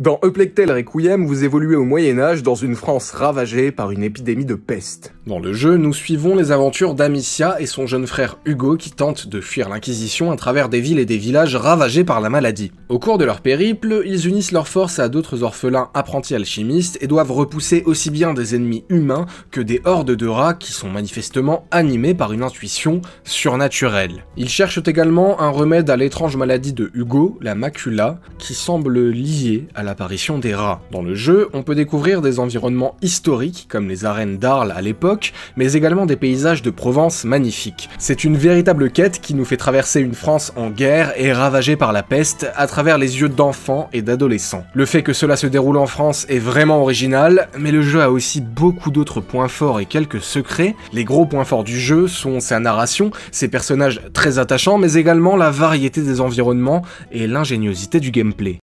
Dans Uplectel e Requiem, vous évoluez au Moyen-Âge dans une France ravagée par une épidémie de peste. Dans le jeu, nous suivons les aventures d'Amicia et son jeune frère Hugo qui tentent de fuir l'Inquisition à travers des villes et des villages ravagés par la maladie. Au cours de leur périple, ils unissent leurs forces à d'autres orphelins apprentis alchimistes et doivent repousser aussi bien des ennemis humains que des hordes de rats qui sont manifestement animés par une intuition surnaturelle. Ils cherchent également un remède à l'étrange maladie de Hugo, la macula, qui semble liée à la l'apparition des rats. Dans le jeu, on peut découvrir des environnements historiques comme les arènes d'Arles à l'époque, mais également des paysages de Provence magnifiques. C'est une véritable quête qui nous fait traverser une France en guerre et ravagée par la peste à travers les yeux d'enfants et d'adolescents. Le fait que cela se déroule en France est vraiment original, mais le jeu a aussi beaucoup d'autres points forts et quelques secrets. Les gros points forts du jeu sont sa narration, ses personnages très attachants, mais également la variété des environnements et l'ingéniosité du gameplay.